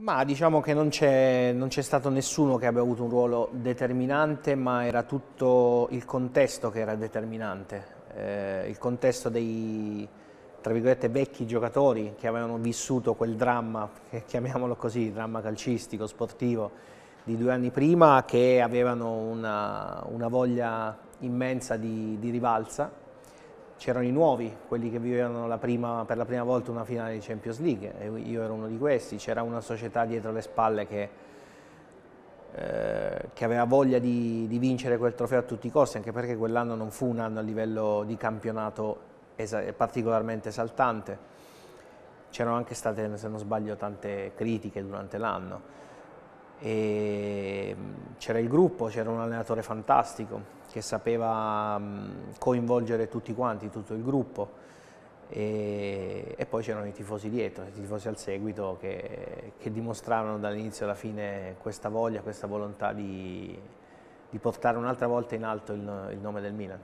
Ma diciamo che non c'è, stato nessuno che abbia avuto un ruolo determinante, ma era tutto il contesto che era determinante, eh, il contesto dei vecchi giocatori che avevano vissuto quel dramma, chiamiamolo così, dramma calcistico, sportivo, di due anni prima, che avevano una, una voglia immensa di, di rivalsa c'erano i nuovi, quelli che vivevano la prima, per la prima volta una finale di Champions League, io ero uno di questi, c'era una società dietro le spalle che, eh, che aveva voglia di, di, vincere quel trofeo a tutti i costi, anche perché quell'anno non fu un anno a livello di campionato particolarmente esaltante, c'erano anche state, se non sbaglio, tante critiche durante l'anno. E c'era il gruppo, c'era un allenatore fantastico che sapeva mm, coinvolgere tutti quanti, tutto il gruppo. E, e poi c'erano i tifosi dietro, i tifosi al seguito che, che dimostrarono dall'inizio alla fine questa voglia, questa volontà di, di portare un'altra volta in alto il, il nome del Milan.